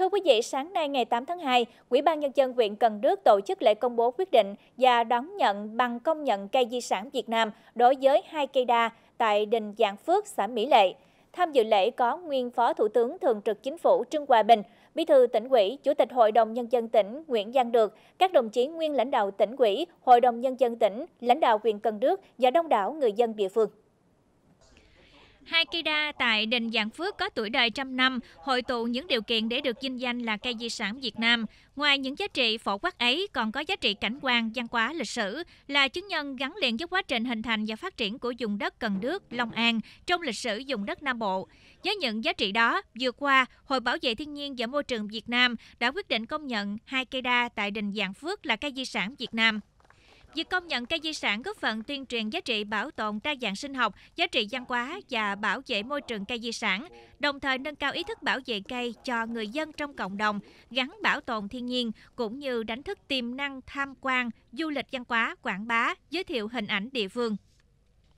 Thưa quý vị, sáng nay ngày 8 tháng 2, Ủy ban Nhân dân huyện Cần Đước tổ chức lễ công bố quyết định và đón nhận bằng công nhận cây di sản Việt Nam đối với hai cây đa tại đình Giảng Phước, xã Mỹ Lệ. Tham dự lễ có nguyên Phó Thủ tướng Thường trực Chính phủ Trương Hòa Bình, Bí thư tỉnh ủy, Chủ tịch Hội đồng Nhân dân tỉnh Nguyễn Giang Được, các đồng chí nguyên lãnh đạo tỉnh ủy, Hội đồng Nhân dân tỉnh, lãnh đạo huyện Cần Đước và đông đảo người dân địa phương. Hai cây đa tại đền Giảng Phước có tuổi đời trăm năm, hội tụ những điều kiện để được vinh danh là cây di sản Việt Nam. Ngoài những giá trị phổ quát ấy, còn có giá trị cảnh quan, văn hóa, lịch sử, là chứng nhân gắn liền với quá trình hình thành và phát triển của vùng đất Cần Đước, Long An trong lịch sử vùng đất Nam Bộ. Với những giá trị đó, vừa qua, Hội Bảo vệ Thiên nhiên và Môi trường Việt Nam đã quyết định công nhận hai cây đa tại đình Giảng Phước là cây di sản Việt Nam. Việc công nhận cây di sản góp phần tuyên truyền giá trị bảo tồn đa dạng sinh học, giá trị văn hóa và bảo vệ môi trường cây di sản, đồng thời nâng cao ý thức bảo vệ cây cho người dân trong cộng đồng, gắn bảo tồn thiên nhiên cũng như đánh thức tiềm năng tham quan, du lịch văn hóa, quảng bá, giới thiệu hình ảnh địa phương.